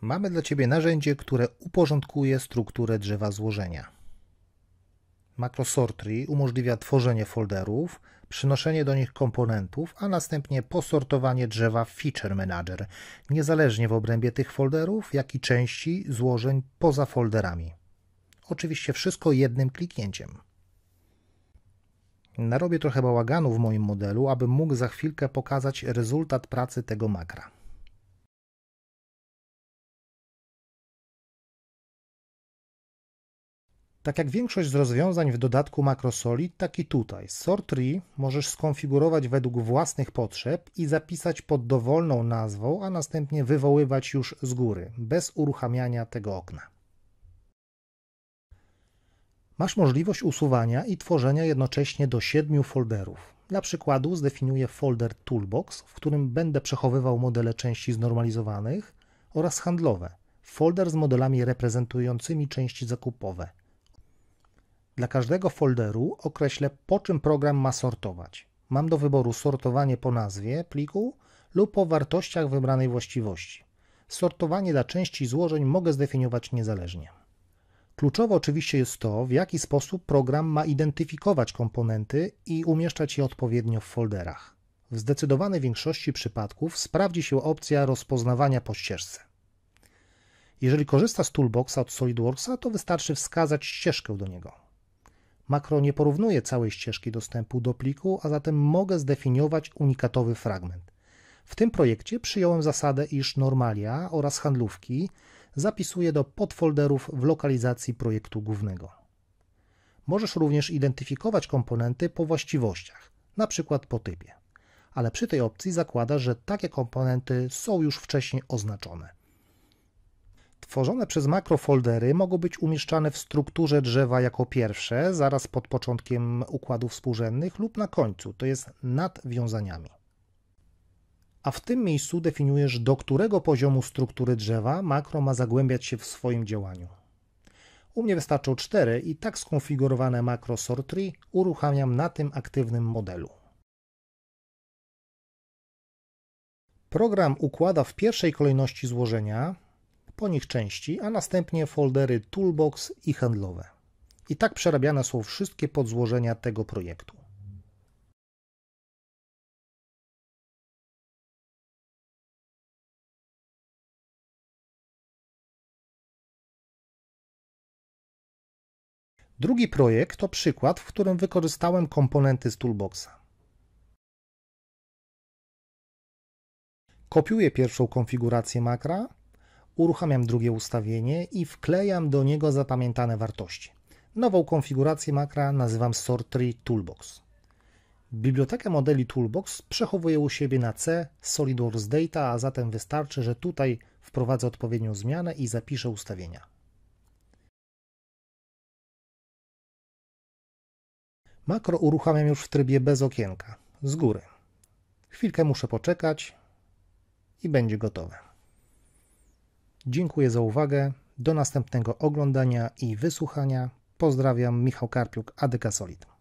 mamy dla Ciebie narzędzie, które uporządkuje strukturę drzewa złożenia. Makrosortry umożliwia tworzenie folderów, przynoszenie do nich komponentów, a następnie posortowanie drzewa w Feature Manager, niezależnie w obrębie tych folderów, jak i części złożeń poza folderami. Oczywiście wszystko jednym kliknięciem. Narobię trochę bałaganu w moim modelu, aby mógł za chwilkę pokazać rezultat pracy tego makra. Tak jak większość z rozwiązań w dodatku MacroSolid, tak i tutaj. Sortree możesz skonfigurować według własnych potrzeb i zapisać pod dowolną nazwą, a następnie wywoływać już z góry, bez uruchamiania tego okna. Masz możliwość usuwania i tworzenia jednocześnie do siedmiu folderów. Dla przykładu zdefiniuję folder Toolbox, w którym będę przechowywał modele części znormalizowanych oraz handlowe, folder z modelami reprezentującymi części zakupowe – dla każdego folderu określę, po czym program ma sortować. Mam do wyboru sortowanie po nazwie pliku lub po wartościach wybranej właściwości. Sortowanie dla części złożeń mogę zdefiniować niezależnie. Kluczowe oczywiście jest to, w jaki sposób program ma identyfikować komponenty i umieszczać je odpowiednio w folderach. W zdecydowanej większości przypadków sprawdzi się opcja rozpoznawania po ścieżce. Jeżeli korzysta z Toolboxa od SolidWorksa, to wystarczy wskazać ścieżkę do niego. Makro nie porównuje całej ścieżki dostępu do pliku, a zatem mogę zdefiniować unikatowy fragment. W tym projekcie przyjąłem zasadę, iż normalia oraz handlówki zapisuję do podfolderów w lokalizacji projektu głównego. Możesz również identyfikować komponenty po właściwościach, np. po typie, ale przy tej opcji zakłada, że takie komponenty są już wcześniej oznaczone. Tworzone przez makrofoldery mogą być umieszczane w strukturze drzewa jako pierwsze, zaraz pod początkiem układów współrzędnych lub na końcu, to jest nad wiązaniami. A w tym miejscu definiujesz, do którego poziomu struktury drzewa makro ma zagłębiać się w swoim działaniu. U mnie wystarczą 4 i tak skonfigurowane makro sort tree uruchamiam na tym aktywnym modelu. Program układa w pierwszej kolejności złożenia, po nich części, a następnie foldery toolbox i handlowe. I tak przerabiane są wszystkie podzłożenia tego projektu. Drugi projekt to przykład, w którym wykorzystałem komponenty z toolboxa. Kopiuję pierwszą konfigurację makra uruchamiam drugie ustawienie i wklejam do niego zapamiętane wartości. Nową konfigurację makra nazywam Sortree Toolbox. Bibliotekę modeli Toolbox przechowuję u siebie na C SolidWorks Data, a zatem wystarczy, że tutaj wprowadzę odpowiednią zmianę i zapiszę ustawienia. Makro uruchamiam już w trybie bez okienka, z góry. Chwilkę muszę poczekać i będzie gotowe. Dziękuję za uwagę. Do następnego oglądania i wysłuchania. Pozdrawiam, Michał Karpiuk, ADK Solid.